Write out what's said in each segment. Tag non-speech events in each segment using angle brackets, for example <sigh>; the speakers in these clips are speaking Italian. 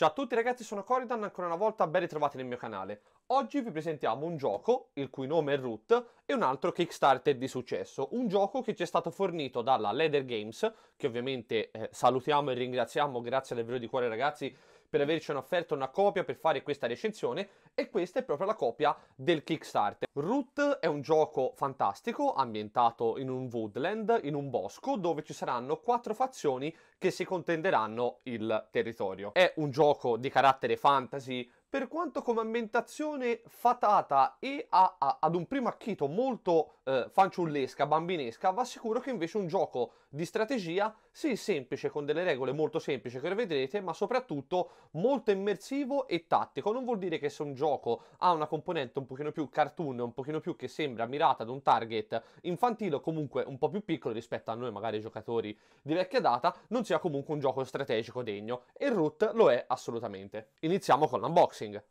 Ciao a tutti ragazzi, sono Coridan, ancora una volta ben ritrovati nel mio canale. Oggi vi presentiamo un gioco, il cui nome è Root, e un altro Kickstarter di successo. Un gioco che ci è stato fornito dalla Leather Games, che ovviamente eh, salutiamo e ringraziamo, grazie davvero di cuore ragazzi per averci offerto una copia per fare questa recensione e questa è proprio la copia del Kickstarter. Root è un gioco fantastico ambientato in un woodland, in un bosco, dove ci saranno quattro fazioni che si contenderanno il territorio. È un gioco di carattere fantasy, per quanto come ambientazione fatata e a, a, ad un primo acchito molto eh, fanciullesca, bambinesca, va sicuro che invece un gioco di strategia sì semplice, con delle regole molto semplici che vedrete, ma soprattutto molto immersivo e tattico. Non vuol dire che se un gioco ha una componente un pochino più cartoon, un pochino più che sembra mirata ad un target infantile o comunque un po' più piccolo rispetto a noi magari giocatori di vecchia data, non sia comunque un gioco strategico degno. E Root lo è assolutamente. Iniziamo con l'unboxing unboxing.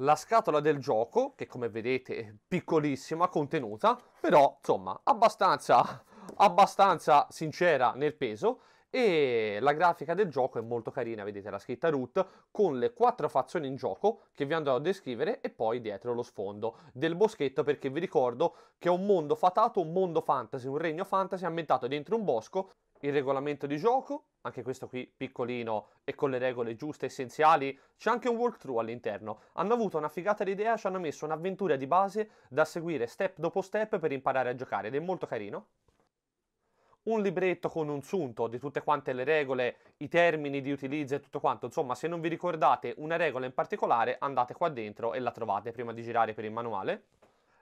La scatola del gioco, che come vedete è piccolissima, contenuta, però insomma abbastanza, abbastanza sincera nel peso e la grafica del gioco è molto carina, vedete la scritta root con le quattro fazioni in gioco che vi andrò a descrivere e poi dietro lo sfondo del boschetto perché vi ricordo che è un mondo fatato, un mondo fantasy, un regno fantasy ambientato dentro un bosco il regolamento di gioco, anche questo qui piccolino e con le regole giuste essenziali, c'è anche un walkthrough all'interno. Hanno avuto una figata d'idea, ci hanno messo un'avventura di base da seguire step dopo step per imparare a giocare ed è molto carino. Un libretto con un sunto di tutte quante le regole, i termini di utilizzo e tutto quanto. Insomma, se non vi ricordate una regola in particolare, andate qua dentro e la trovate prima di girare per il manuale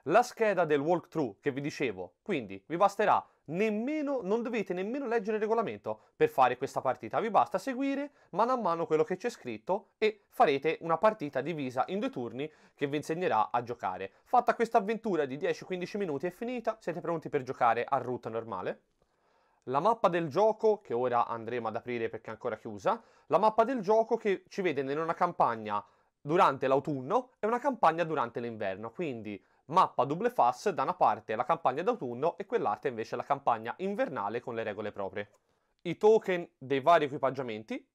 la scheda del walkthrough che vi dicevo, quindi vi basterà nemmeno, non dovete nemmeno leggere il regolamento per fare questa partita, vi basta seguire mano a mano quello che c'è scritto e farete una partita divisa in due turni che vi insegnerà a giocare. Fatta questa avventura di 10-15 minuti è finita, siete pronti per giocare a route normale? La mappa del gioco, che ora andremo ad aprire perché è ancora chiusa, la mappa del gioco che ci vede in una campagna durante l'autunno e una campagna durante l'inverno, quindi mappa double fast da una parte la campagna d'autunno e quell'altra invece la campagna invernale con le regole proprie. I token dei vari equipaggiamenti,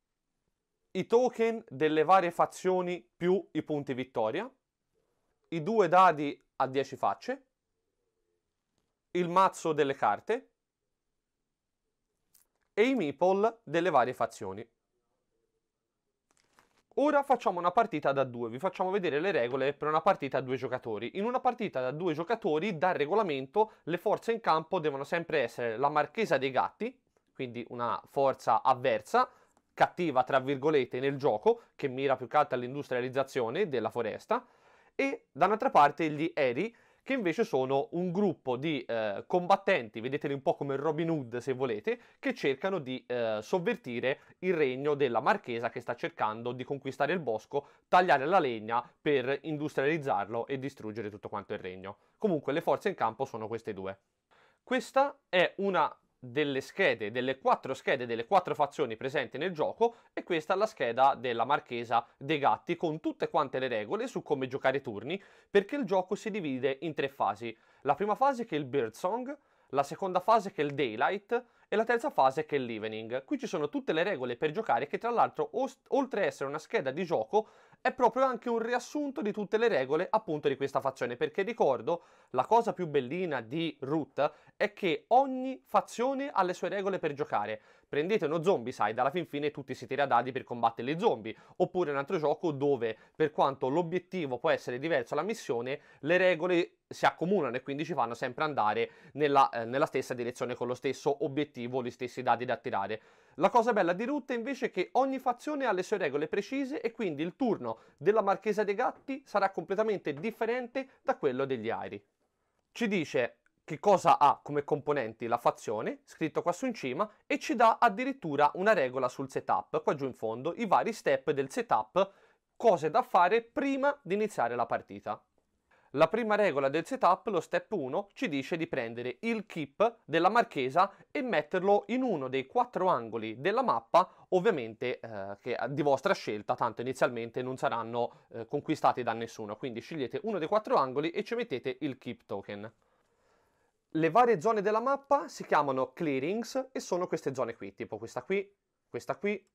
i token delle varie fazioni più i punti vittoria, i due dadi a 10 facce, il mazzo delle carte e i meeple delle varie fazioni. Ora facciamo una partita da due, vi facciamo vedere le regole per una partita a due giocatori. In una partita da due giocatori, dal regolamento, le forze in campo devono sempre essere la marchesa dei gatti, quindi una forza avversa, cattiva tra virgolette nel gioco, che mira più che altro all'industrializzazione della foresta, e dall'altra parte gli eri, che invece sono un gruppo di eh, combattenti, vedeteli un po' come Robin Hood se volete, che cercano di eh, sovvertire il regno della marchesa che sta cercando di conquistare il bosco, tagliare la legna per industrializzarlo e distruggere tutto quanto il regno. Comunque le forze in campo sono queste due. Questa è una delle schede, delle quattro schede delle quattro fazioni presenti nel gioco e questa è la scheda della Marchesa dei Gatti con tutte quante le regole su come giocare turni perché il gioco si divide in tre fasi. La prima fase che è il Birdsong, la seconda fase che è il Daylight e la terza fase che è l'Evening. Qui ci sono tutte le regole per giocare che tra l'altro oltre a essere una scheda di gioco è proprio anche un riassunto di tutte le regole appunto di questa fazione, perché ricordo la cosa più bellina di Root è che ogni fazione ha le sue regole per giocare, prendete uno zombie, zombicide, alla fin fine tutti si tira dadi per combattere le zombie, oppure un altro gioco dove per quanto l'obiettivo può essere diverso alla missione, le regole si accomunano e quindi ci fanno sempre andare nella, eh, nella stessa direzione con lo stesso obiettivo, gli stessi dadi da tirare. La cosa bella di Root è invece che ogni fazione ha le sue regole precise e quindi il turno della Marchesa dei Gatti sarà completamente differente da quello degli Airi. Ci dice che cosa ha come componenti la fazione, scritto qua su in cima, e ci dà addirittura una regola sul setup, qua giù in fondo, i vari step del setup, cose da fare prima di iniziare la partita. La prima regola del setup, lo step 1, ci dice di prendere il keep della marchesa e metterlo in uno dei quattro angoli della mappa, ovviamente eh, che di vostra scelta, tanto inizialmente non saranno eh, conquistati da nessuno, quindi scegliete uno dei quattro angoli e ci mettete il keep token. Le varie zone della mappa si chiamano clearings e sono queste zone qui, tipo questa qui, questa qui,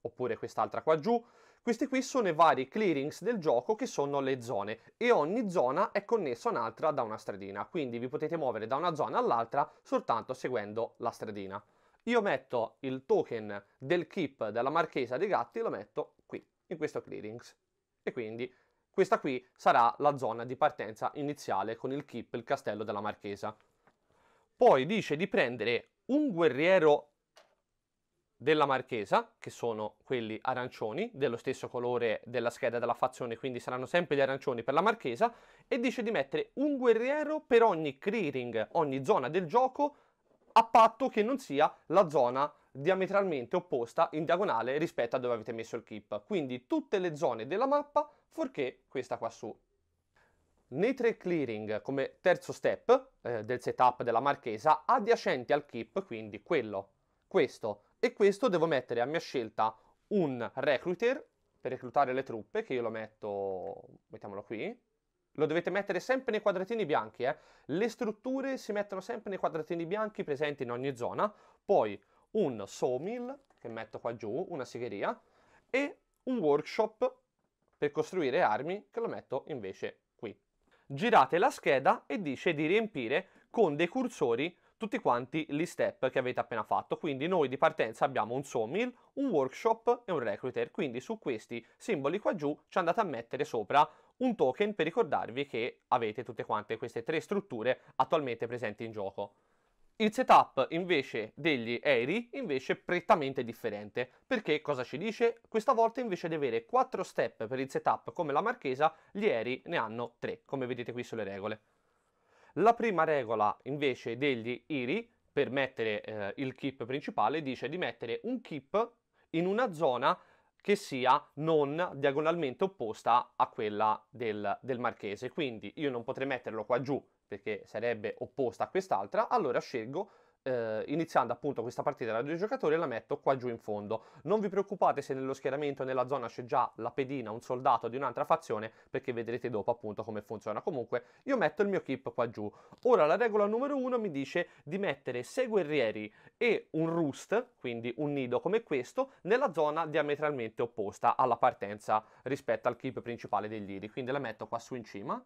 oppure quest'altra qua giù. Questi qui sono i vari clearings del gioco che sono le zone e ogni zona è connessa a un'altra da una stradina, quindi vi potete muovere da una zona all'altra soltanto seguendo la stradina. Io metto il token del keep della marchesa dei gatti, lo metto qui, in questo clearings e quindi questa qui sarà la zona di partenza iniziale con il keep, il castello della Marchesa. Poi dice di prendere un guerriero della Marchesa, che sono quelli arancioni, dello stesso colore della scheda della fazione, quindi saranno sempre gli arancioni per la Marchesa, e dice di mettere un guerriero per ogni clearing, ogni zona del gioco, a patto che non sia la zona diametralmente opposta in diagonale rispetto a dove avete messo il keep. Quindi tutte le zone della mappa fuorché questa qua su. Nei tre clearing come terzo step eh, del setup della marchesa adiacenti al keep, quindi quello, questo e questo devo mettere a mia scelta un recruiter per reclutare le truppe, che io lo metto, mettiamolo qui, lo dovete mettere sempre nei quadratini bianchi, eh? le strutture si mettono sempre nei quadratini bianchi presenti in ogni zona, poi un sawmill, che metto qua giù, una sigheria, e un workshop per costruire armi che lo metto invece qui. Girate la scheda e dice di riempire con dei cursori tutti quanti gli step che avete appena fatto. Quindi noi di partenza abbiamo un sawmill, un workshop e un recruiter. Quindi su questi simboli qua giù ci andate a mettere sopra un token per ricordarvi che avete tutte quante queste tre strutture attualmente presenti in gioco. Il setup invece degli aerei invece è prettamente differente, perché cosa ci dice? Questa volta invece di avere 4 step per il setup come la marchesa, gli aerei ne hanno 3, come vedete qui sulle regole. La prima regola invece degli IRI per mettere eh, il keep principale dice di mettere un keep in una zona che sia non diagonalmente opposta a quella del, del marchese, quindi io non potrei metterlo qua giù perché sarebbe opposta a quest'altra, allora scelgo eh, iniziando appunto questa partita da due giocatori la metto qua giù in fondo. Non vi preoccupate se nello schieramento nella zona c'è già la pedina, un soldato di un'altra fazione, perché vedrete dopo appunto come funziona. Comunque io metto il mio keep qua giù. Ora la regola numero uno mi dice di mettere sei guerrieri e un roost, quindi un nido come questo, nella zona diametralmente opposta alla partenza rispetto al keep principale degli iri. Quindi la metto qua su in cima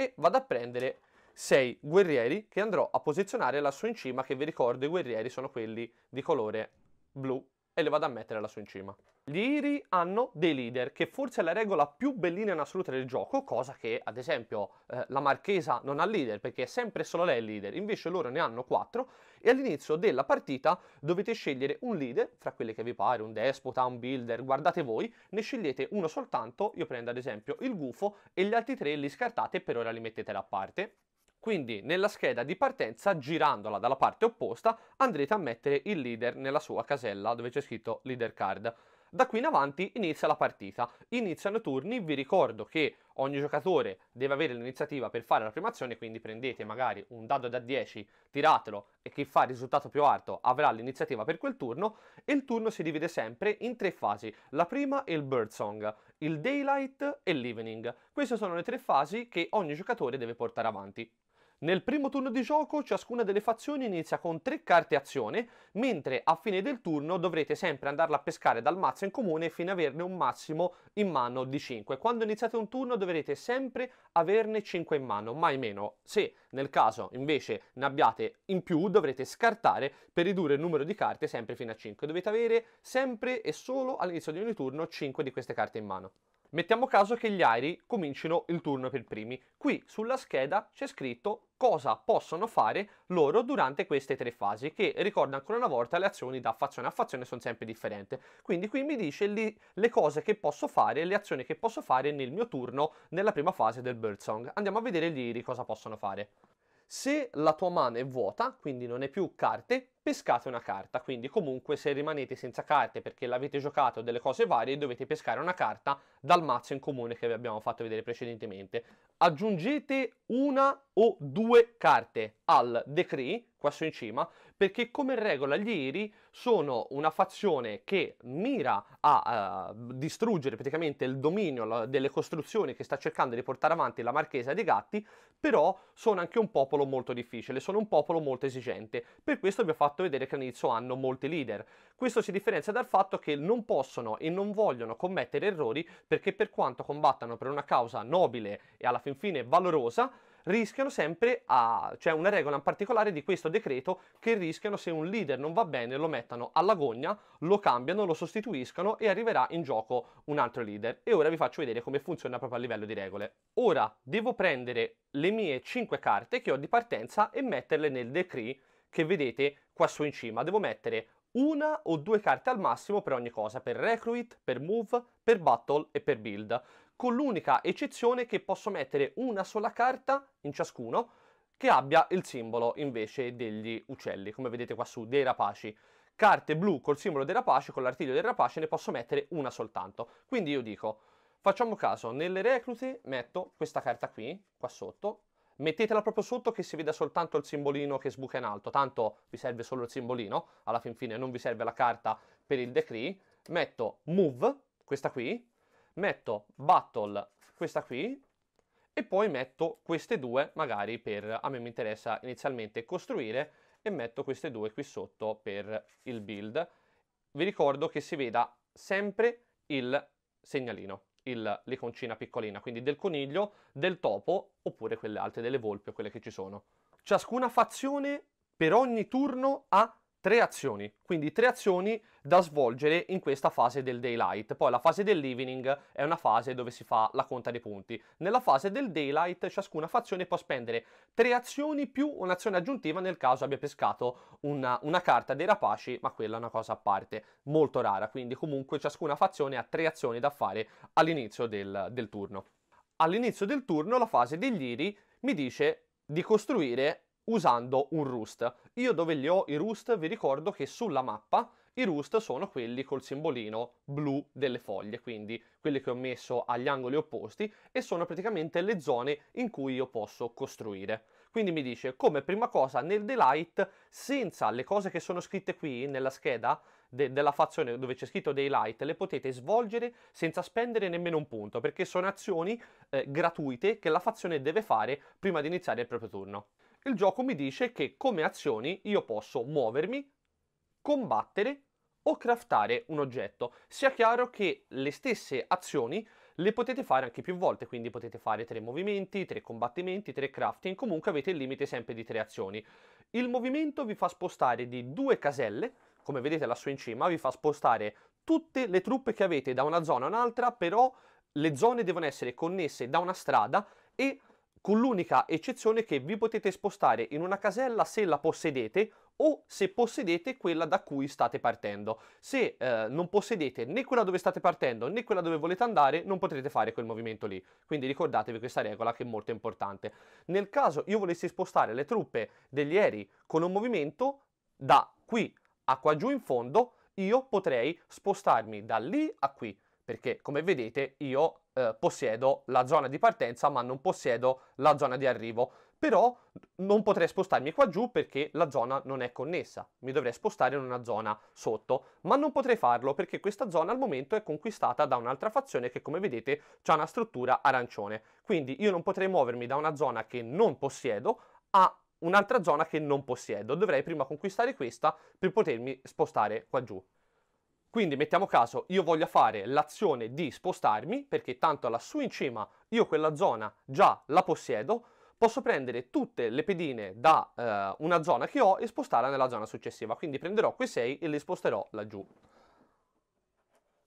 e vado a prendere 6 guerrieri che andrò a posizionare lassù in cima che vi ricordo i guerrieri sono quelli di colore blu e le vado a mettere lassù in cima. Gli Iri hanno dei leader, che forse è la regola più bellina in assoluto del gioco, cosa che ad esempio eh, la Marchesa non ha leader, perché è sempre solo lei il leader, invece loro ne hanno quattro, e all'inizio della partita dovete scegliere un leader, fra quelli che vi pare, un despota, un builder, guardate voi, ne scegliete uno soltanto, io prendo ad esempio il gufo, e gli altri tre li scartate e per ora li mettete da parte. Quindi nella scheda di partenza, girandola dalla parte opposta, andrete a mettere il leader nella sua casella dove c'è scritto leader card. Da qui in avanti inizia la partita, iniziano i turni, vi ricordo che ogni giocatore deve avere l'iniziativa per fare la prima azione, quindi prendete magari un dado da 10, tiratelo e chi fa il risultato più alto avrà l'iniziativa per quel turno e il turno si divide sempre in tre fasi, la prima è il birdsong, il daylight e l'evening. Queste sono le tre fasi che ogni giocatore deve portare avanti. Nel primo turno di gioco ciascuna delle fazioni inizia con tre carte azione, mentre a fine del turno dovrete sempre andarla a pescare dal mazzo in comune fino ad averne un massimo in mano di 5. Quando iniziate un turno dovrete sempre averne 5 in mano, mai meno. Se nel caso invece ne abbiate in più dovrete scartare per ridurre il numero di carte sempre fino a 5. Dovete avere sempre e solo all'inizio di ogni turno 5 di queste carte in mano. Mettiamo caso che gli aerei comincino il turno per primi. Qui sulla scheda c'è scritto cosa possono fare loro durante queste tre fasi, che ricorda ancora una volta le azioni da fazione a fazione sono sempre differenti. Quindi qui mi dice li, le cose che posso fare, le azioni che posso fare nel mio turno nella prima fase del Birdsong. Andiamo a vedere gli Iri cosa possono fare. Se la tua mano è vuota, quindi non è più carte, pescate una carta. Quindi comunque se rimanete senza carte perché l'avete giocato delle cose varie, dovete pescare una carta dal mazzo in comune che vi abbiamo fatto vedere precedentemente. Aggiungete una o due carte al decree, qua su in cima, perché come regola gli Iri sono una fazione che mira a uh, distruggere praticamente il dominio delle costruzioni che sta cercando di portare avanti la Marchesa dei Gatti, però sono anche un popolo molto difficile, sono un popolo molto esigente. Per questo vi ho fatto vedere che all'inizio hanno molti leader. Questo si differenzia dal fatto che non possono e non vogliono commettere errori perché per quanto combattano per una causa nobile e alla fin fine valorosa, rischiano sempre a... c'è cioè una regola in particolare di questo decreto che rischiano se un leader non va bene lo mettano alla gogna, lo cambiano, lo sostituiscano e arriverà in gioco un altro leader. E ora vi faccio vedere come funziona proprio a livello di regole. Ora devo prendere le mie 5 carte che ho di partenza e metterle nel decree che vedete qua su in cima. Devo mettere una o due carte al massimo per ogni cosa, per recruit, per move, per battle e per build con l'unica eccezione che posso mettere una sola carta in ciascuno che abbia il simbolo invece degli uccelli, come vedete qua su dei rapaci. Carte blu col simbolo dei rapaci, con l'artiglio del rapaci, ne posso mettere una soltanto. Quindi io dico, facciamo caso, nelle reclute metto questa carta qui, qua sotto, mettetela proprio sotto che si veda soltanto il simbolino che sbuca in alto, tanto vi serve solo il simbolino, alla fin fine non vi serve la carta per il decree, metto move, questa qui, metto battle questa qui e poi metto queste due magari per, a me mi interessa inizialmente costruire e metto queste due qui sotto per il build. Vi ricordo che si veda sempre il segnalino, l'iconcina piccolina, quindi del coniglio, del topo oppure quelle altre delle volpi o quelle che ci sono. Ciascuna fazione per ogni turno ha tre azioni, quindi tre azioni da svolgere in questa fase del daylight. Poi la fase dell'evening è una fase dove si fa la conta dei punti. Nella fase del daylight ciascuna fazione può spendere tre azioni più un'azione aggiuntiva nel caso abbia pescato una, una carta dei rapaci, ma quella è una cosa a parte, molto rara, quindi comunque ciascuna fazione ha tre azioni da fare all'inizio del, del turno. All'inizio del turno la fase degli iri mi dice di costruire usando un roost. Io dove li ho i roost vi ricordo che sulla mappa i roost sono quelli col simbolino blu delle foglie, quindi quelli che ho messo agli angoli opposti e sono praticamente le zone in cui io posso costruire. Quindi mi dice come prima cosa nel daylight senza le cose che sono scritte qui nella scheda de della fazione dove c'è scritto daylight le potete svolgere senza spendere nemmeno un punto perché sono azioni eh, gratuite che la fazione deve fare prima di iniziare il proprio turno il gioco mi dice che come azioni io posso muovermi, combattere o craftare un oggetto. Sia chiaro che le stesse azioni le potete fare anche più volte, quindi potete fare tre movimenti, tre combattimenti, tre crafting, comunque avete il limite sempre di tre azioni. Il movimento vi fa spostare di due caselle, come vedete lassù in cima, vi fa spostare tutte le truppe che avete da una zona a un'altra, però le zone devono essere connesse da una strada e con l'unica eccezione che vi potete spostare in una casella se la possedete o se possedete quella da cui state partendo. Se eh, non possedete né quella dove state partendo né quella dove volete andare, non potrete fare quel movimento lì. Quindi ricordatevi questa regola che è molto importante. Nel caso io volessi spostare le truppe degli aerei con un movimento da qui a qua giù in fondo, io potrei spostarmi da lì a qui, perché come vedete io eh, possiedo la zona di partenza ma non possiedo la zona di arrivo. Però non potrei spostarmi qua giù perché la zona non è connessa. Mi dovrei spostare in una zona sotto, ma non potrei farlo perché questa zona al momento è conquistata da un'altra fazione che come vedete ha una struttura arancione. Quindi io non potrei muovermi da una zona che non possiedo a un'altra zona che non possiedo. Dovrei prima conquistare questa per potermi spostare qua giù. Quindi mettiamo caso io voglio fare l'azione di spostarmi, perché tanto lassù in cima io quella zona già la possiedo, posso prendere tutte le pedine da eh, una zona che ho e spostarla nella zona successiva. Quindi prenderò quei 6 e li sposterò laggiù.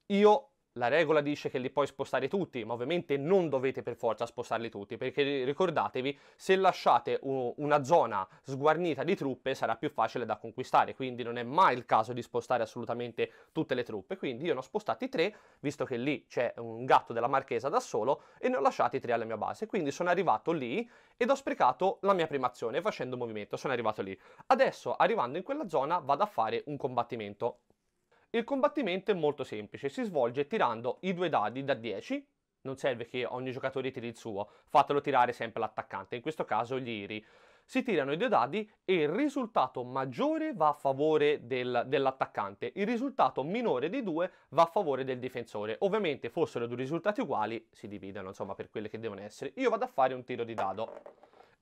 Io la regola dice che li puoi spostare tutti, ma ovviamente non dovete per forza spostarli tutti, perché ricordatevi, se lasciate una zona sguarnita di truppe sarà più facile da conquistare, quindi non è mai il caso di spostare assolutamente tutte le truppe. Quindi io ne ho spostati tre, visto che lì c'è un gatto della marchesa da solo, e ne ho lasciati tre alla mia base. Quindi sono arrivato lì ed ho sprecato la mia prima azione facendo movimento, sono arrivato lì. Adesso, arrivando in quella zona, vado a fare un combattimento. Il combattimento è molto semplice, si svolge tirando i due dadi da 10, non serve che ogni giocatore tiri il suo, fatelo tirare sempre l'attaccante, in questo caso gli Iri. Si tirano i due dadi e il risultato maggiore va a favore del, dell'attaccante, il risultato minore di due va a favore del difensore. Ovviamente fossero due risultati uguali, si dividono insomma per quelle che devono essere. Io vado a fare un tiro di dado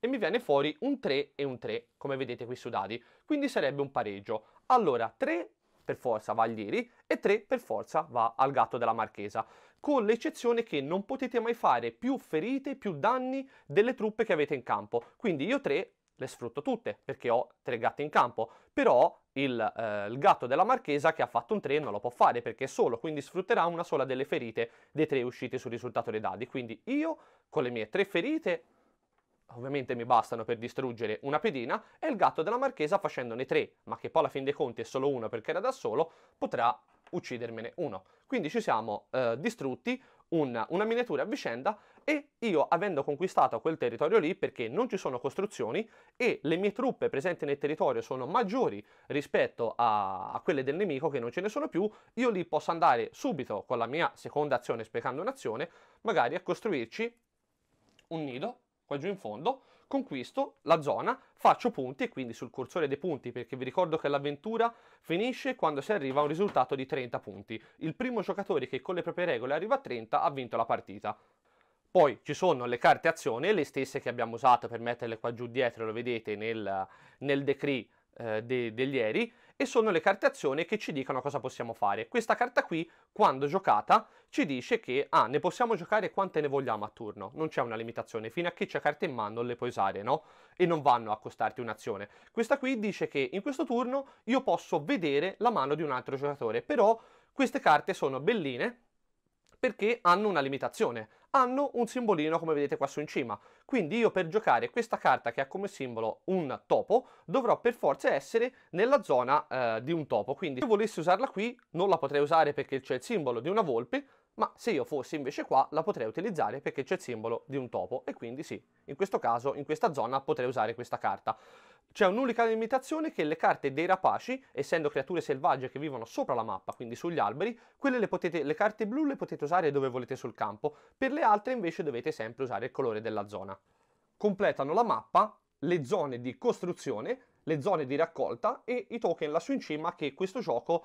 e mi viene fuori un 3 e un 3, come vedete qui su dadi, quindi sarebbe un pareggio. Allora 3 per forza va agli e 3 per forza va al gatto della Marchesa, con l'eccezione che non potete mai fare più ferite, più danni delle truppe che avete in campo. Quindi io 3 le sfrutto tutte perché ho 3 gatti in campo, però il, eh, il, gatto della Marchesa che ha fatto un 3 non lo può fare perché è solo, quindi sfrutterà una sola delle ferite dei tre uscite sul risultato dei dadi. Quindi io con le mie tre ferite ovviamente mi bastano per distruggere una pedina, e il gatto della marchesa facendone tre, ma che poi alla fin dei conti è solo uno perché era da solo, potrà uccidermene uno. Quindi ci siamo eh, distrutti una, una miniatura a vicenda e io avendo conquistato quel territorio lì perché non ci sono costruzioni e le mie truppe presenti nel territorio sono maggiori rispetto a, a, quelle del nemico che non ce ne sono più, io lì posso andare subito con la mia seconda azione sprecando un'azione magari a costruirci un nido qua giù in fondo, conquisto la zona, faccio punti e quindi sul cursore dei punti, perché vi ricordo che l'avventura finisce quando si arriva a un risultato di 30 punti. Il primo giocatore che con le proprie regole arriva a 30 ha vinto la partita. Poi ci sono le carte azione, le stesse che abbiamo usato per metterle qua giù dietro, lo vedete nel, nel decree eh, de, degli eri, e sono le carte azione che ci dicono cosa possiamo fare. Questa carta qui, quando giocata, ci dice che ah, ne possiamo giocare quante ne vogliamo a turno, non c'è una limitazione, fino a che c'è carte in mano le puoi usare, no? E non vanno a costarti un'azione. Questa qui dice che in questo turno io posso vedere la mano di un altro giocatore, però queste carte sono belline perché hanno una limitazione hanno un simbolino come vedete qua su in cima. Quindi io per giocare questa carta che ha come simbolo un topo dovrò per forza essere nella zona eh, di un topo. Quindi se volessi usarla qui non la potrei usare perché c'è il simbolo di una volpe, ma se io fossi invece qua la potrei utilizzare perché c'è il simbolo di un topo e quindi sì, in questo caso in questa zona potrei usare questa carta. C'è un'unica limitazione che le carte dei rapaci, essendo creature selvagge che vivono sopra la mappa, quindi sugli alberi, quelle le, potete, le carte blu le potete usare dove volete sul campo, per le altre invece dovete sempre usare il colore della zona. Completano la mappa le zone di costruzione, le zone di raccolta e i token lassù in cima che questo gioco,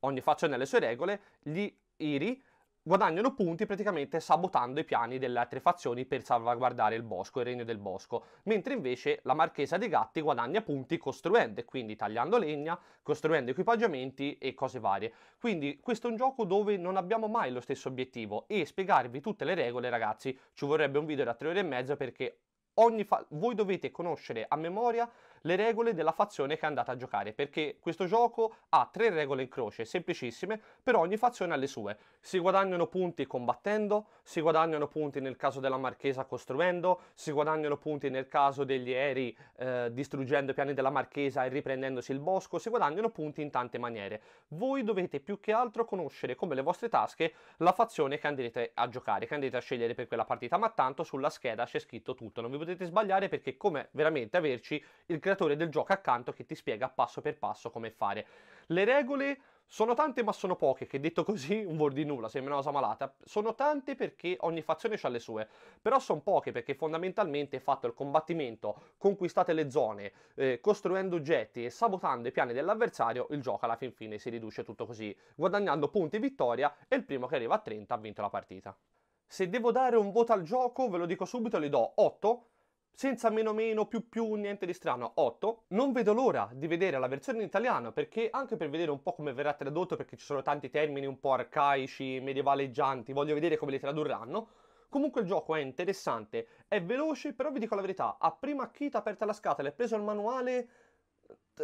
ogni faccia nelle sue regole, gli iri guadagnano punti praticamente sabotando i piani delle altre fazioni per salvaguardare il bosco, il regno del bosco, mentre invece la Marchesa dei Gatti guadagna punti costruendo, quindi tagliando legna, costruendo equipaggiamenti e cose varie. Quindi questo è un gioco dove non abbiamo mai lo stesso obiettivo e spiegarvi tutte le regole ragazzi ci vorrebbe un video da tre ore e mezzo perché ogni voi dovete conoscere a memoria le regole della fazione che andate a giocare, perché questo gioco ha tre regole in croce, semplicissime, però ogni fazione ha le sue. Si guadagnano punti combattendo, si guadagnano punti nel caso della Marchesa costruendo, si guadagnano punti nel caso degli aerei eh, distruggendo i piani della Marchesa e riprendendosi il bosco, si guadagnano punti in tante maniere. Voi dovete più che altro conoscere come le vostre tasche la fazione che andrete a giocare, che andrete a scegliere per quella partita, ma tanto sulla scheda c'è scritto tutto, non vi potete sbagliare perché come veramente averci il creatore del gioco accanto che ti spiega passo per passo come fare. Le regole sono tante ma sono poche, che detto così <laughs> un vuol di nulla, sembra una cosa malata. Sono tante perché ogni fazione ha le sue, però sono poche perché fondamentalmente è fatto il combattimento, conquistate le zone, eh, costruendo oggetti e sabotando i piani dell'avversario, il gioco alla fin fine si riduce tutto così, guadagnando punti vittoria e il primo che arriva a 30 ha vinto la partita. Se devo dare un voto al gioco, ve lo dico subito, le do 8 senza meno meno, più più, niente di strano, 8. Non vedo l'ora di vedere la versione in italiano perché anche per vedere un po' come verrà tradotto perché ci sono tanti termini un po' arcaici, medievaleggianti, voglio vedere come li tradurranno. Comunque il gioco è interessante, è veloce, però vi dico la verità, a prima chita aperta la scatola e preso il manuale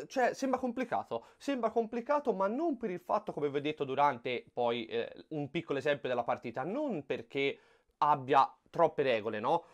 cioè sembra complicato, sembra complicato ma non per il fatto come vi ho detto durante poi eh, un piccolo esempio della partita, non perché abbia troppe regole, no?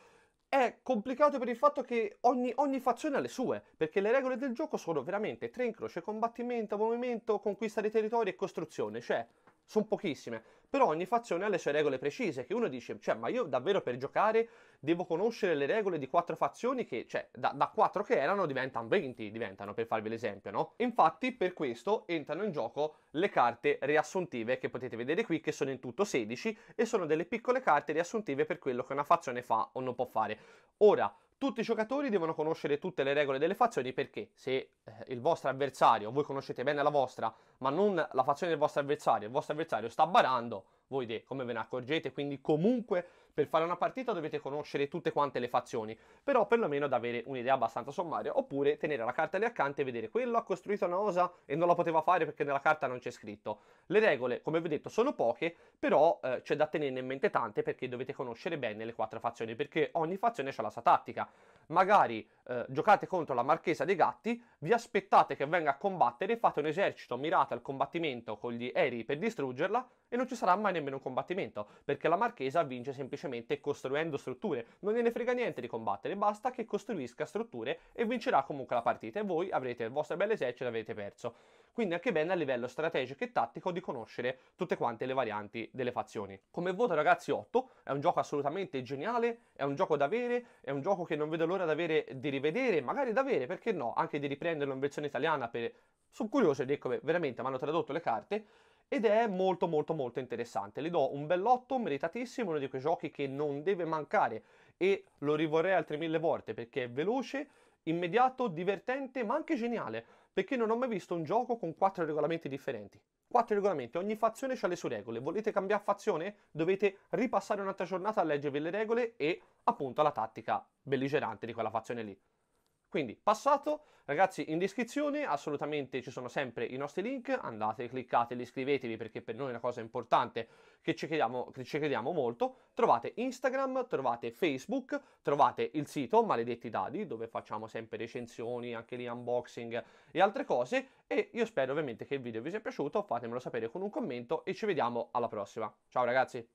è complicato per il fatto che ogni, ogni, fazione ha le sue, perché le regole del gioco sono veramente tre in croce, combattimento, movimento, conquista dei territori e costruzione, cioè sono pochissime, però ogni fazione ha le sue regole precise, che uno dice, cioè, ma io davvero per giocare devo conoscere le regole di quattro fazioni che, cioè, da, da 4 che erano diventano 20, diventano, per farvi l'esempio, no? Infatti, per questo entrano in gioco le carte riassuntive che potete vedere qui, che sono in tutto 16, e sono delle piccole carte riassuntive per quello che una fazione fa o non può fare. Ora, tutti i giocatori devono conoscere tutte le regole delle fazioni perché se eh, il vostro avversario, voi conoscete bene la vostra, ma non la fazione del vostro avversario, il vostro avversario sta barando, voi de, come ve ne accorgete, quindi comunque per fare una partita dovete conoscere tutte quante le fazioni, però perlomeno ad avere un'idea abbastanza sommaria, oppure tenere la carta lì accanto e vedere quello ha costruito una cosa e non la poteva fare perché nella carta non c'è scritto. Le regole, come vi ho detto, sono poche, però eh, c'è da tenere in mente tante perché dovete conoscere bene le quattro fazioni, perché ogni fazione ha la sua tattica. Magari eh, giocate contro la Marchesa dei Gatti, vi aspettate che venga a combattere, fate un esercito mirato al combattimento con gli aerei per distruggerla e non ci sarà mai nemmeno un combattimento, perché la Marchesa vince semplicemente semplicemente costruendo strutture. Non gliene frega niente di combattere, basta che costruisca strutture e vincerà comunque la partita e voi avrete il vostro bel esercito e l'avete perso. Quindi anche bene a livello strategico e tattico di conoscere tutte quante le varianti delle fazioni. Come voto ragazzi 8, è un gioco assolutamente geniale, è un gioco da avere, è un gioco che non vedo l'ora di rivedere, magari da avere, perché no, anche di riprenderlo in versione italiana per... Sono curioso di come veramente mi hanno tradotto le carte ed è molto molto molto interessante. Le do un bell'otto, meritatissimo, uno di quei giochi che non deve mancare e lo rivorrei altre mille volte perché è veloce, immediato, divertente ma anche geniale perché non ho mai visto un gioco con quattro regolamenti differenti. Quattro regolamenti, ogni fazione ha le sue regole. Volete cambiare fazione? Dovete ripassare un'altra giornata a leggervi le regole e appunto la tattica belligerante di quella fazione lì. Quindi passato, ragazzi in descrizione assolutamente ci sono sempre i nostri link, andate, cliccate, iscrivetevi perché per noi è una cosa importante che ci crediamo, che ci crediamo molto. Trovate Instagram, trovate Facebook, trovate il sito Maledetti Dadi dove facciamo sempre recensioni, anche lì unboxing e altre cose e io spero ovviamente che il video vi sia piaciuto, fatemelo sapere con un commento e ci vediamo alla prossima. Ciao ragazzi!